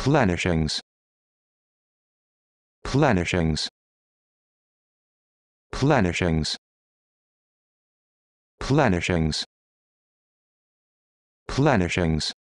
plenishings plenishings plenishings plenishings plenishings